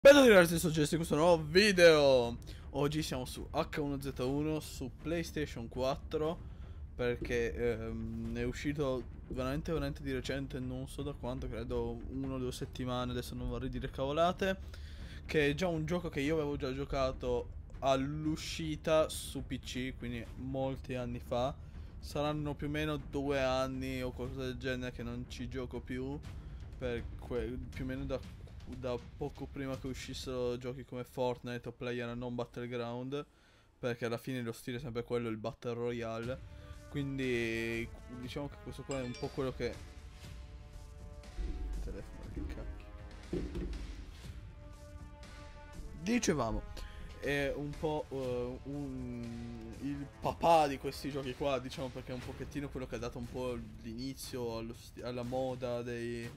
Bello diversi suggesti in questo nuovo video Oggi siamo su H1Z1 su PlayStation 4 Perché ehm, è uscito veramente veramente di recente Non so da quanto, credo una o due settimane Adesso non vorrei dire cavolate Che è già un gioco che io avevo già giocato all'uscita su PC Quindi molti anni fa saranno più o meno due anni o qualcosa del genere che non ci gioco più. Per più o meno da, da, poco prima che uscissero giochi come Fortnite o Player non Battleground. Perché alla fine lo stile è sempre quello, il Battle Royale. Quindi diciamo che questo qua è un po' quello che... Il telefono che cacchio. Dicevamo, è un po' uh, un papà di questi giochi qua, diciamo, perché è un pochettino quello che ha dato un po' l'inizio alla moda dei,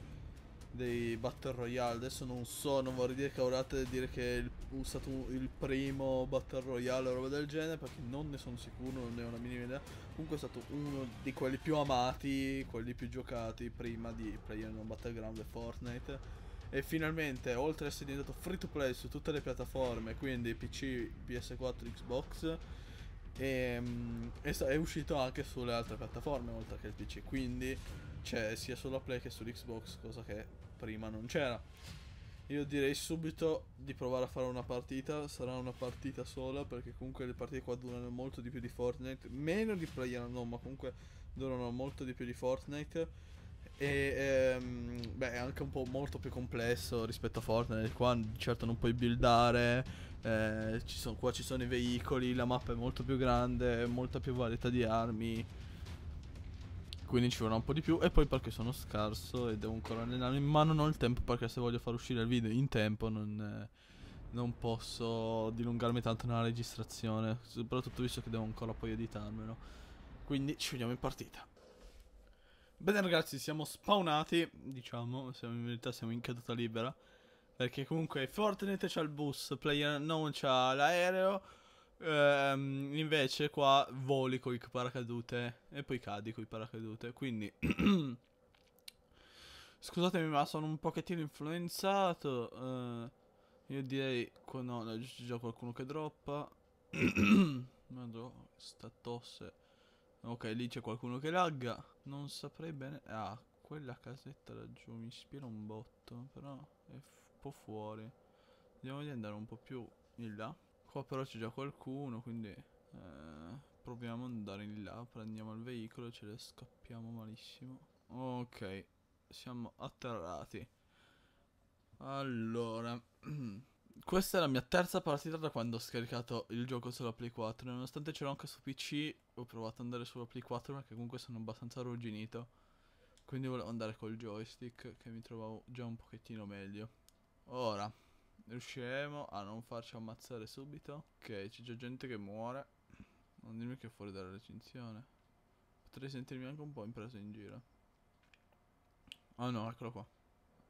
dei Battle Royale. Adesso non so, non vorrei dire cavolate dire che è il, stato il primo Battle Royale o roba del genere, perché non ne sono sicuro, non ne ho la minima idea. Comunque è stato uno di quelli più amati, quelli più giocati prima di PlayerUnknown Battleground e Fortnite. E finalmente, oltre ad essere diventato free to play su tutte le piattaforme, quindi PC, PS4, Xbox, e, ehm, è, è, uscito anche sulle altre piattaforme oltre che il PC, quindi c'è sia sulla Play che sull'Xbox, cosa che prima non c'era. Io direi subito di provare a fare una partita, sarà una partita sola perché comunque le partite qua durano molto di più di Fortnite, meno di Player no, ma comunque durano molto di più di Fortnite. E ehm, beh, è anche un po' molto più complesso rispetto a Fortnite. Qua certo non puoi buildare, eh, ci sono, qua ci sono i veicoli, la mappa è molto più grande, molta più varietà di armi. Quindi ci vorrà un po' di più e poi perché sono scarso e devo ancora allenarmi in mano, non ho il tempo perché se voglio far uscire il video in tempo non, eh, non posso dilungarmi tanto nella registrazione, soprattutto visto che devo ancora poi editarmelo. Quindi ci vediamo in partita. Bene ragazzi, siamo spawnati, diciamo, siamo in verità siamo in caduta libera. Perché comunque Fortnite c'ha il bus, Player non c'ha l'aereo. Ehm, invece qua voli con i paracadute e poi cadi con i paracadute. Quindi... Scusatemi ma sono un pochettino influenzato. Eh, io direi... No, no c'è già qualcuno che droppa. Madonna, sta tosse. Ok, lì c'è qualcuno che lagga. Non saprei bene... Ah, quella casetta laggiù mi ispira un botto, però... È po' fuori Vediamo di andare un po' più in là Qua però c'è già qualcuno quindi eh, Proviamo ad andare in là Prendiamo il veicolo e ce le scappiamo malissimo Ok Siamo atterrati Allora Questa è la mia terza partita da quando ho scaricato il gioco sulla Play 4 Nonostante ce l'ho anche su PC Ho provato ad andare sulla Play 4 perché comunque sono abbastanza arrugginito quindi volevo andare col joystick che mi trovavo già un pochettino meglio Ora, riusciremo a non farci ammazzare subito? Ok, c'è già gente che muore. Non dirmi che è fuori dalla recinzione. Potrei sentirmi anche un po' impreso in giro. Ah oh no, eccolo qua.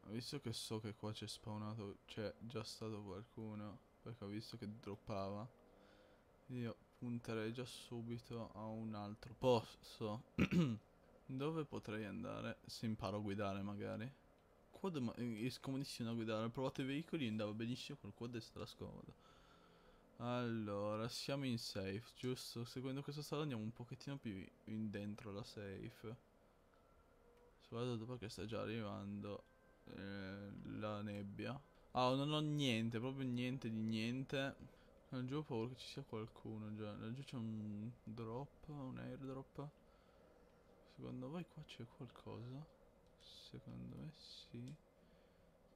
Visto che so che qua c'è spawnato, c'è già stato qualcuno, perché ho visto che droppava, io punterei già subito a un altro posto. Dove potrei andare? Se imparo a guidare magari quad ma eh, è scomodissimo da guidare. Ho provato i veicoli e andava benissimo col quad è stra scomodo. Allora, siamo in safe, giusto? Seguendo questa strada andiamo un pochettino più in dentro la safe. Soprattutto sì, perché sta già arrivando eh, la nebbia. Ah, non ho niente, proprio niente di niente. Laggiù ho paura che ci sia qualcuno già. Laggiù c'è un drop, un airdrop. Secondo voi qua c'è qualcosa? Secondo me sì.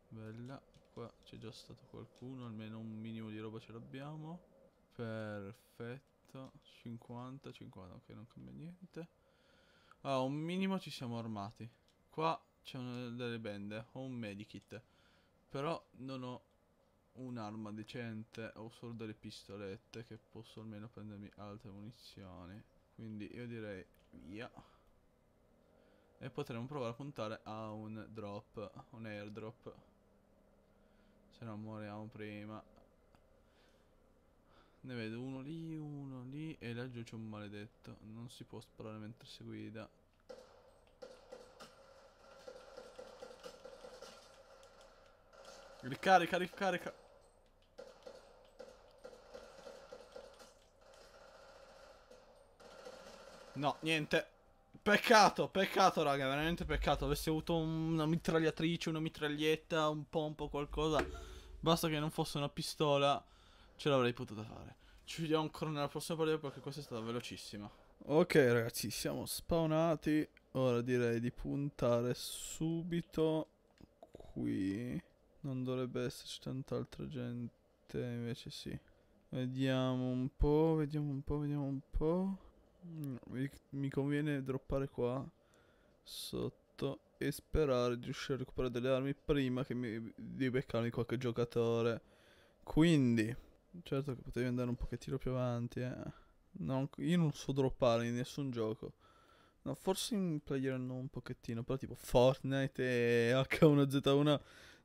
Bella. Qua c'è già stato qualcuno, almeno un minimo di roba ce l'abbiamo. Perfetto. 50, 50, ok, non cambia niente. Ah, un minimo ci siamo armati. Qua c'è delle bende, ho un medikit. Però non ho un'arma decente, ho solo delle pistolette che posso almeno prendermi altre munizioni. Quindi io direi via. E potremmo provare a puntare a un drop, un airdrop. Se non moriamo prima. Ne vedo uno lì, uno lì e laggiù c'è un maledetto. Non si può sparare mentre si guida. Ricarica, ricarica. No, niente. Peccato, peccato raga, veramente peccato. Avessi avuto una mitragliatrice, una mitraglietta, un pompo, qualcosa. Basta che non fosse una pistola, ce l'avrei potuta fare. Ci vediamo ancora nella prossima partita perché questa è stata velocissima. Ok ragazzi, siamo spawnati. Ora direi di puntare subito qui. Non dovrebbe esserci tant'altra gente, invece sì. Vediamo un po', vediamo un po', vediamo un po'. Mm, mi, mi conviene droppare qua sotto e sperare di riuscire a recuperare delle armi prima che mi, di beccarmi qualche giocatore. Quindi, certo che potevi andare un pochettino più avanti, eh. Non, io non so droppare in nessun gioco. No, forse in player no un pochettino, però tipo Fortnite e H1Z1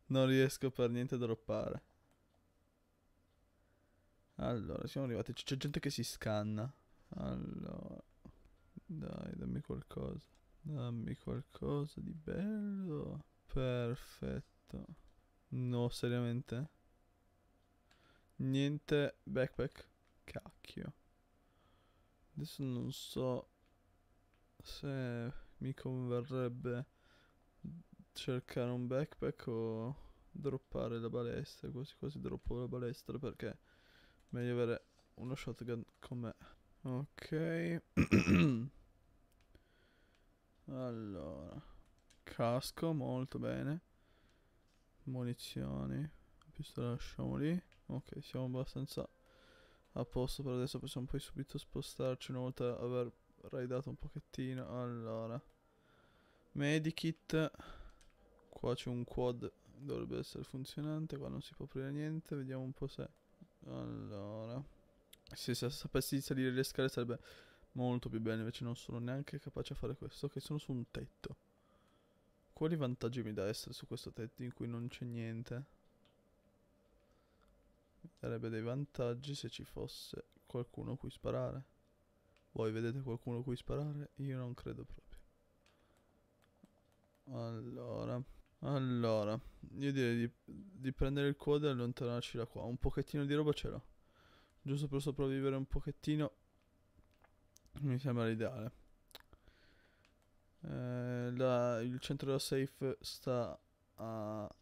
non riesco per niente a droppare. Allora, siamo arrivati. C'è gente che si scanna. Allora, dai, dammi qualcosa. Dammi qualcosa di bello. Perfetto. No, seriamente. Niente backpack. Cacchio. Adesso non so se mi converrebbe cercare un backpack o droppare la balestra. Quasi quasi droppo la balestra perché meglio avere uno shotgun con me. Ok. allora. Casco, molto bene. Munizioni. Pistola lasciamo lì. Ok, siamo abbastanza a posto per adesso. Possiamo poi subito spostarci una volta aver raidato un pochettino. Allora. Medikit. Qua c'è un quad. Dovrebbe essere funzionante. Qua non si può aprire niente. Vediamo un po' se... Allora. Se sapessi salire le scale sarebbe molto più bene, invece non sono neanche capace a fare questo. Ok, sono su un tetto. Quali vantaggi mi dà essere su questo tetto in cui non c'è niente? Mi darebbe dei vantaggi se ci fosse qualcuno a cui sparare. Voi vedete qualcuno a cui sparare? Io non credo proprio. Allora, allora, io direi di, di prendere il coda e allontanarci da qua. Un pochettino di roba ce l'ho giusto per sopravvivere un pochettino, mi sembra l'ideale. Eh, il centro della safe sta a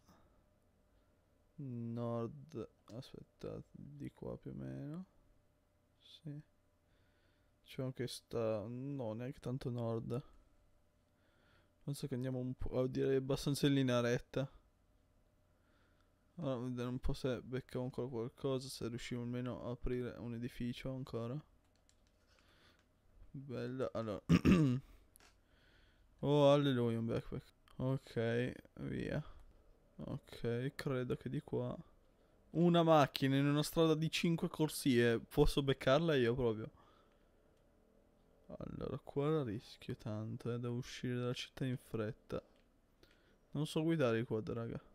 nord, aspetta di qua più o meno. Sì. diciamo che sta, no, neanche tanto nord. Penso che andiamo un po', direi abbastanza in linea retta. Allora, un po' se beccavo ancora qualcosa, se riuscivo almeno a aprire un edificio ancora. Bella, allora. oh, alleluia, un backpack. Ok, via. Ok, credo che di qua... Una macchina in una strada di 5 corsie, posso beccarla io proprio. Allora, qua la rischio tanto, eh, devo uscire dalla città in fretta. Non so guidare i quad, raga.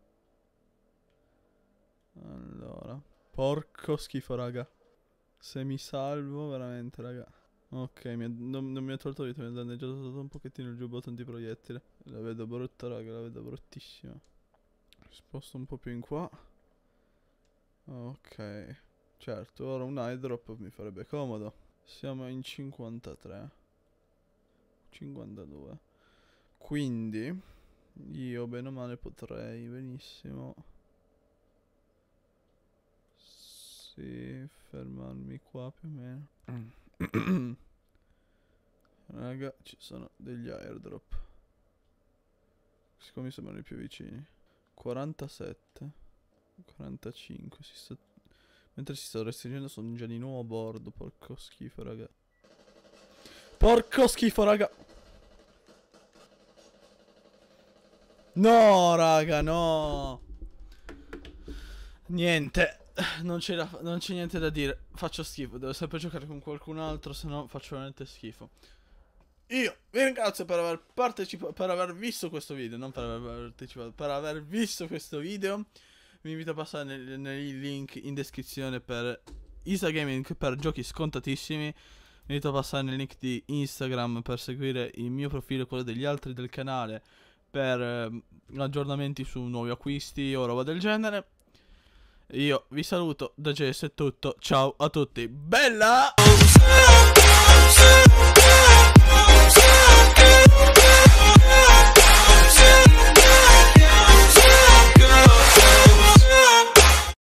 Allora. Porco schifo, raga. Se mi salvo, veramente, raga. Ok, mi ha, non, non, mi ha tolto vita, mi ha danneggiato solo un pochettino il giubbotto antiproiettile. La vedo brutta, raga, la vedo bruttissima. Sposto un po' più in qua. Ok. Certo, ora un eyedrop mi farebbe comodo. Siamo in 53. 52. Quindi, io bene o male potrei benissimo... Sì, fermarmi qua più o meno. Mm. Raga, ci sono degli airdrop. Siccome mi sembrano i più vicini. 47. 45. Si sta... Mentre si sta restringendo sono già di nuovo a bordo. Porco schifo, raga. Porco schifo, raga. No, raga, no. Niente. Eh, non, non c'è niente da dire. Faccio schifo. Devo sempre giocare con qualcun altro, se no faccio veramente schifo. Io vi ringrazio per aver partecipato, per aver visto questo video, non per aver partecipato, per aver visto questo video. Vi invito a passare nei, nei link in descrizione per Isa Gaming per giochi scontatissimi. Vi invito a passare nel link di Instagram per seguire il mio profilo e quello degli altri del canale per eh, aggiornamenti su nuovi acquisti o roba del genere. Io vi saluto da Jess è tutto. Ciao a tutti. Bella!